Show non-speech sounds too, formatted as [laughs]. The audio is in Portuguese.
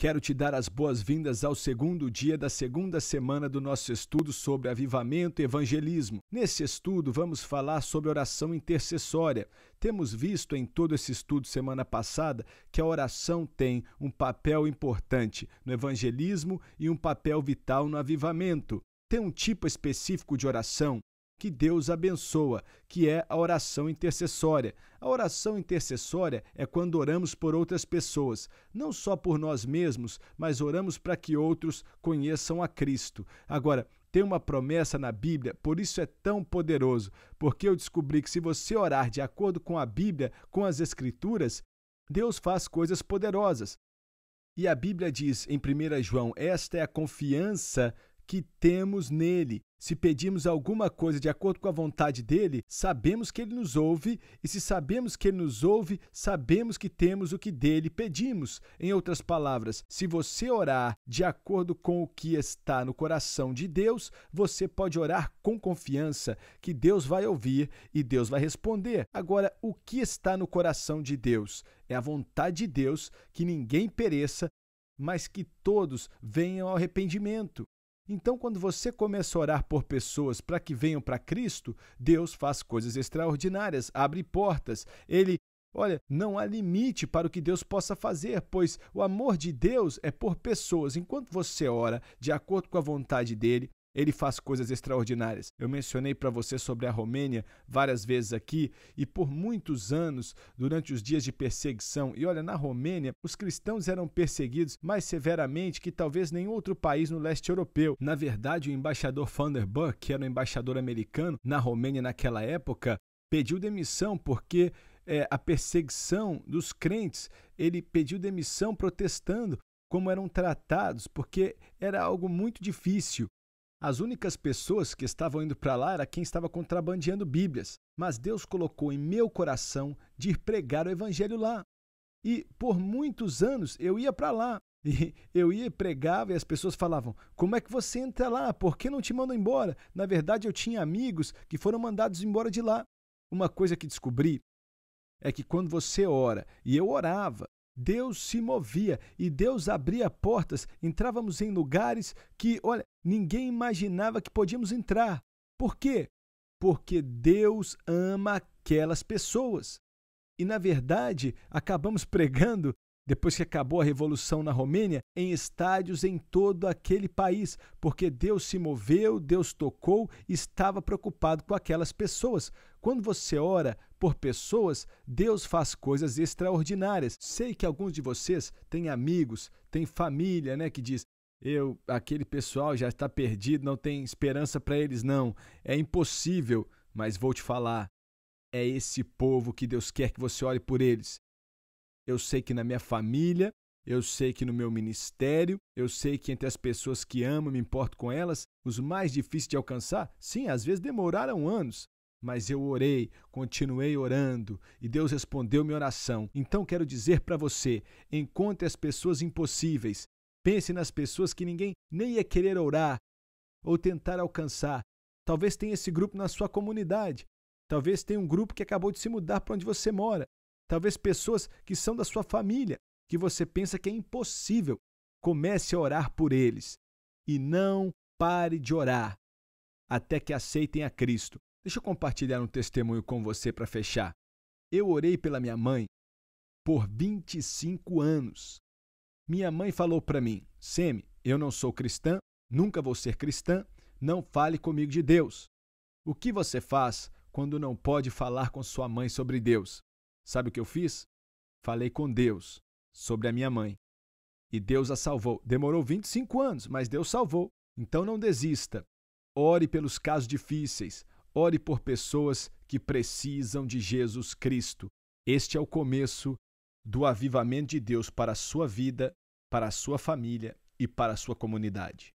Quero te dar as boas-vindas ao segundo dia da segunda semana do nosso estudo sobre avivamento e evangelismo. Nesse estudo, vamos falar sobre oração intercessória. Temos visto em todo esse estudo semana passada que a oração tem um papel importante no evangelismo e um papel vital no avivamento. Tem um tipo específico de oração que Deus abençoa, que é a oração intercessória. A oração intercessória é quando oramos por outras pessoas, não só por nós mesmos, mas oramos para que outros conheçam a Cristo. Agora, tem uma promessa na Bíblia, por isso é tão poderoso, porque eu descobri que se você orar de acordo com a Bíblia, com as Escrituras, Deus faz coisas poderosas. E a Bíblia diz em 1 João: Esta é a confiança que temos nele. Se pedimos alguma coisa de acordo com a vontade dele, sabemos que ele nos ouve, e se sabemos que ele nos ouve, sabemos que temos o que dele pedimos. Em outras palavras, se você orar de acordo com o que está no coração de Deus, você pode orar com confiança que Deus vai ouvir e Deus vai responder. Agora, o que está no coração de Deus? É a vontade de Deus que ninguém pereça, mas que todos venham ao arrependimento. Então, quando você começa a orar por pessoas para que venham para Cristo, Deus faz coisas extraordinárias, abre portas. Ele, olha, não há limite para o que Deus possa fazer, pois o amor de Deus é por pessoas. Enquanto você ora de acordo com a vontade dele, ele faz coisas extraordinárias. Eu mencionei para você sobre a Romênia várias vezes aqui, e por muitos anos, durante os dias de perseguição, e olha, na Romênia, os cristãos eram perseguidos mais severamente que talvez nenhum outro país no leste europeu. Na verdade, o embaixador Vanderburg, que era o um embaixador americano na Romênia naquela época, pediu demissão porque é, a perseguição dos crentes, ele pediu demissão protestando como eram tratados, porque era algo muito difícil. As únicas pessoas que estavam indo para lá era quem estava contrabandeando Bíblias, mas Deus colocou em meu coração de ir pregar o evangelho lá. E por muitos anos eu ia para lá. E [laughs] eu ia e pregava e as pessoas falavam: Como é que você entra lá? Por que não te mandam embora? Na verdade, eu tinha amigos que foram mandados embora de lá. Uma coisa que descobri é que quando você ora, e eu orava, Deus se movia e Deus abria portas, entrávamos em lugares que, olha, ninguém imaginava que podíamos entrar. Por quê? Porque Deus ama aquelas pessoas. E, na verdade, acabamos pregando depois que acabou a revolução na Romênia, em estádios em todo aquele país, porque Deus se moveu, Deus tocou, estava preocupado com aquelas pessoas. Quando você ora por pessoas, Deus faz coisas extraordinárias. Sei que alguns de vocês têm amigos, têm família, né, que diz: "Eu, aquele pessoal já está perdido, não tem esperança para eles não, é impossível". Mas vou te falar, é esse povo que Deus quer que você ore por eles eu sei que na minha família, eu sei que no meu ministério, eu sei que entre as pessoas que amo, me importo com elas, os mais difíceis de alcançar, sim, às vezes demoraram anos, mas eu orei, continuei orando e Deus respondeu minha oração. Então quero dizer para você: encontre as pessoas impossíveis, pense nas pessoas que ninguém nem ia querer orar ou tentar alcançar. Talvez tenha esse grupo na sua comunidade, talvez tenha um grupo que acabou de se mudar para onde você mora. Talvez pessoas que são da sua família, que você pensa que é impossível. Comece a orar por eles e não pare de orar até que aceitem a Cristo. Deixa eu compartilhar um testemunho com você para fechar. Eu orei pela minha mãe por 25 anos. Minha mãe falou para mim: Semi, eu não sou cristã, nunca vou ser cristã, não fale comigo de Deus. O que você faz quando não pode falar com sua mãe sobre Deus? Sabe o que eu fiz? Falei com Deus sobre a minha mãe. E Deus a salvou. Demorou 25 anos, mas Deus salvou. Então não desista. Ore pelos casos difíceis. Ore por pessoas que precisam de Jesus Cristo. Este é o começo do avivamento de Deus para a sua vida, para a sua família e para a sua comunidade.